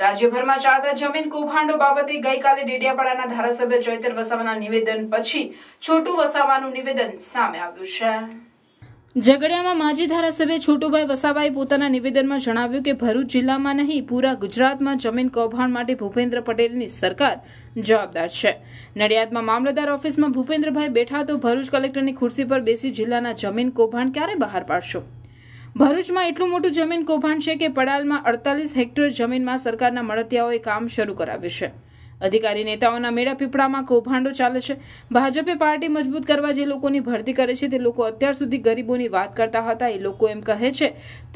રાજ્યભરમાં ચાલતા જમીન કૌભાંડો બાબતે ગઈકાલે ડેડિયાપાડાના ધારાસભ્ય ચૈતર વસાવાના નિવેદન પછી છોટું વસાવાનું નિવેદન સામે આવ્યું છે ઝઘડિયામાં માજી ધારાસભ્ય છોટુભાઈ વસાવાએ પોતાના નિવેદનમાં જણાવ્યું કે ભરૂચ જિલ્લામાં નહીં પૂરા ગુજરાતમાં જમીન કૌભાંડ માટે ભૂપેન્દ્ર પટેલની સરકાર જવાબદાર છે નડિયાદમાં મામલતદાર ઓફિસમાં ભૂપેન્દ્રભાઈ બેઠા તો ભરૂચ કલેક્ટરની ખુરશી પર બેસી જિલ્લાના જમીન કૌભાંડ ક્યારે બહાર પાડશો ભરૂચમાં એટલું મોટું જમીન કૌભાંડ છે કે પડાલમાં અડતાલીસ હેક્ટર જમીનમાં સરકારના મળતિયાઓએ કામ શરૂ કરાવ્યું છે અધિકારી નેતાઓના મેળા પીપળામાં કૌભાંડો ચાલે છે ભાજપે પાર્ટી મજબૂત કરવા જે લોકોની ભરતી કરે છે તે લોકો અત્યાર સુધી ગરીબોની વાત કરતા હતા એ લોકો એમ કહે છે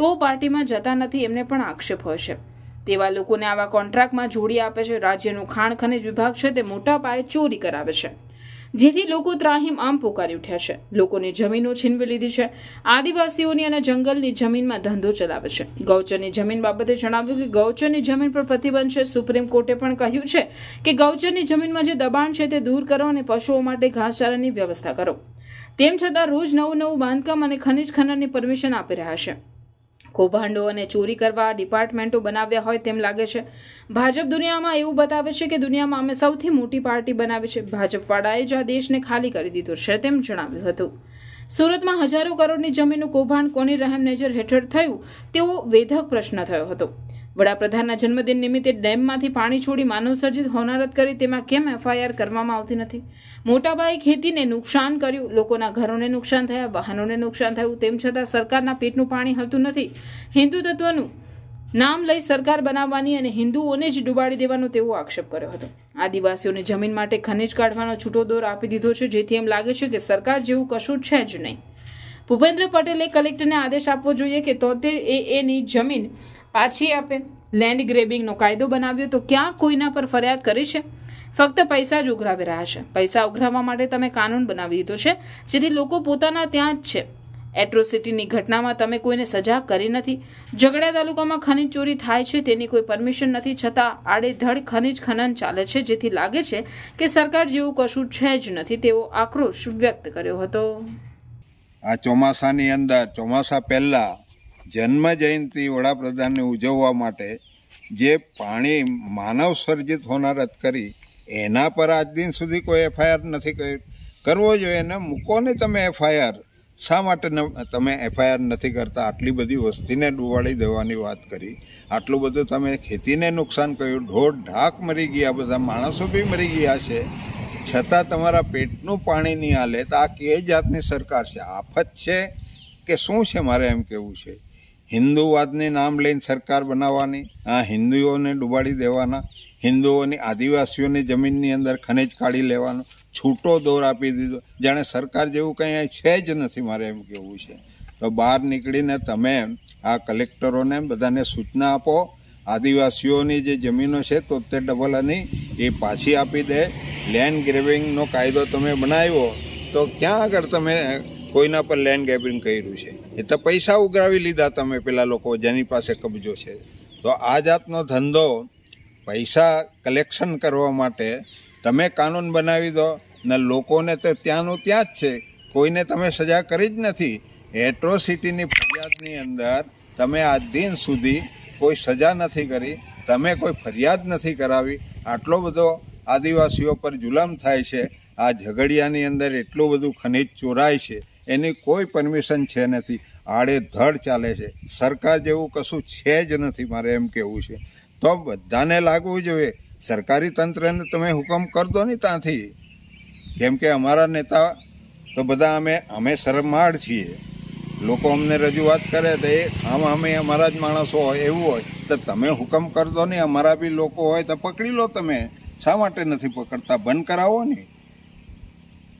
તો પાર્ટીમાં જતા નથી એમને પણ આક્ષેપ હોય છે તેવા લોકોને આવા કોન્ટ્રાક્ટમાં જોડી આપે છે રાજ્યનું ખાણ ખનિજ વિભાગ છે તે મોટા પાયે ચોરી કરાવે છે જેથી લોકો ત્રાહિમ આમ પોકારી ઉઠ્યા છે લોકોની જમીનો છીનવી લીધી છે આદિવાસીઓની અને જંગલની જમીનમાં ધંધો ચલાવે છે ગૌચરની જમીન બાબતે જણાવ્યું કે ગૌચરની જમીન પર પ્રતિબંધ છે સુપ્રીમ કોર્ટે પણ કહ્યું છે કે ગૌચરની જમીનમાં જે દબાણ છે તે દૂર કરો અને પશુઓ માટે ઘાસચારાની વ્યવસ્થા કરો તેમ છતાં રોજ નવું નવું બાંધકામ અને ખનિજ ખનનની પરમિશન આપી રહ્યા છે કૌભાંડો અને ચોરી કરવા ડિપાર્ટમેન્ટો બનાવ્યા હોય તેમ લાગે છે ભાજપ દુનિયામાં એવું બતાવે છે કે દુનિયામાં અમે સૌથી મોટી પાર્ટી બનાવી છે ભાજપવાળાએ જ આ દેશને ખાલી કરી દીધો છે તેમ જણાવ્યું હતું સુરતમાં હજારો કરોડની જમીનનું કૌભાંડ કોની રહેમ નજર હેઠળ થયું તેવો વેધક પ્રશ્ન થયો હતો વડાપ્રધાનના જન્મદિન નિમિત્તે ડેમમાંથી પાણી છોડી માનવસર્જિત હોનારત કરી તેમાં કેમ એફઆઈઆર કરવામાં આવતી નથી મોટાભાગે ખેતીને નુકસાન કર્યું લોકોના ઘરોને નુકસાન થયા વાહનોને નુકસાન થયું તેમ છતાં સરકારના પેટનું પાણી હલતું નથી હિન્દુ તત્વનું નામ લઈ સરકાર બનાવવાની અને હિન્દુઓને જ ડૂબાડી દેવાનો તેવો આક્ષેપ કર્યો હતો આદિવાસીઓને જમીન માટે ખનિજ કાઢવાનો છૂટો દોર આપી દીધો છે જેથી એમ લાગે છે કે સરકાર જેવું કશું છે જ નહીં ભૂપેન્દ્ર પટેલે કલેક્ટરને આદેશ આપવો જોઈએ કે તોતેર એ એની જમીન પાછી આપે લેન્ડ ગ્રેબિંગનો કાયદો બનાવ્યો તો ક્યાં કોઈના પર ફરિયાદ કરી છે ફક્ત પૈસા જ ઉઘરાવી રહ્યા છે પૈસા ઉઘરાવવા માટે તમે કાનૂન બનાવી દીધો છે જેથી લોકો પોતાના ત્યાં જ છે એટ્રોસિટીની ઘટનામાં તમે કોઈને સજા કરી નથી ઝઘડા તાલુકામાં ખનીજ ચોરી થાય છે તેની કોઈ પરમિશન નથી છતાં આડેધડ ખનીજ ખનન ચાલે છે જેથી લાગે છે કે સરકાર જેવું કશું છે જ નથી તેવો આક્રોશ વ્યક્ત કર્યો હતો આ ચોમાસાની અંદર ચોમાસા પહેલાં જન્મ જયંતિ વડાપ્રધાનને ઉજવવા માટે જે પાણી માનવ સર્જિત હોનાર હોનારત કરી એના પર આજ દિન સુધી કોઈ એફઆઈઆર નથી કરી કરવો જોઈએ એને મૂકો ને તમે એફઆઈઆર શા માટે તમે એફઆઈઆર નથી કરતા આટલી બધી વસ્તીને ડૂબાડી દેવાની વાત કરી આટલું બધું તમે ખેતીને નુકસાન કર્યું ઢોર ઢાક મરી ગયા બધા માણસો બી મરી ગયા છે છતાં તમારા પેટનું પાણી નહીં હાલે તો આ કે જાતની સરકાર છે આફત છે કે શું છે મારે એમ કહેવું છે હિન્દુવાદને નામ લઈને સરકાર બનાવવાની આ હિન્દુઓને ડૂબાડી દેવાના હિન્દુઓની આદિવાસીઓની જમીનની અંદર ખનીજ કાઢી લેવાનો છૂટો દોર આપી દીધો જાણે સરકાર જેવું કંઈ છે જ નથી મારે એમ કહેવું છે તો બહાર નીકળીને તમે આ કલેક્ટરોને બધાને સૂચના આપો આદિવાસીઓની જે જમીનો છે તોતેર ડબલ અની એ પાછી આપી દે લેન્ડ ગ્રેવિંગનો કાયદો તમે બનાવ્યો તો ક્યાં આગળ તમે કોઈના પર લેન્ડ ગેબરિંગ કર્યું છે એ તો પૈસા ઉઘરાવી લીધા તમે પેલા લોકો જેની પાસે કબજો છે તો આ જાતનો ધંધો પૈસા કલેક્શન કરવા માટે તમે કાનૂન બનાવી દો ને લોકોને તો ત્યાંનું ત્યાં જ છે કોઈને તમે સજા કરી જ નથી એટ્રોસિટીની ફરિયાદની અંદર તમે આ દિન સુધી કોઈ સજા નથી કરી તમે કોઈ ફરિયાદ નથી કરાવી આટલો બધો આદિવાસીઓ પર જુલમ થાય છે આ ઝઘડિયાની અંદર એટલું બધું ખનિજ ચોરાય છે એની કોઈ પરમિશન છે નથી આડે ધડ ચાલે છે સરકાર જેવું કશું છે જ નથી મારે એમ કહેવું છે તો બધાને લાગવું જોઈએ સરકારી તંત્રને તમે હુકમ કરી દો ને ત્યાંથી કેમ કે અમારા નેતા તો બધા અમે અમે શરમાળ છીએ લોકો અમને રજૂઆત કરે તો એ આમ અમે અમારા જ માણસો હોય એવું હોય તો તમે હુકમ કરી દો ને અમારા બી લોકો હોય તો પકડી લો તમે શા માટે નથી પકડતા બંધ કરાવો ને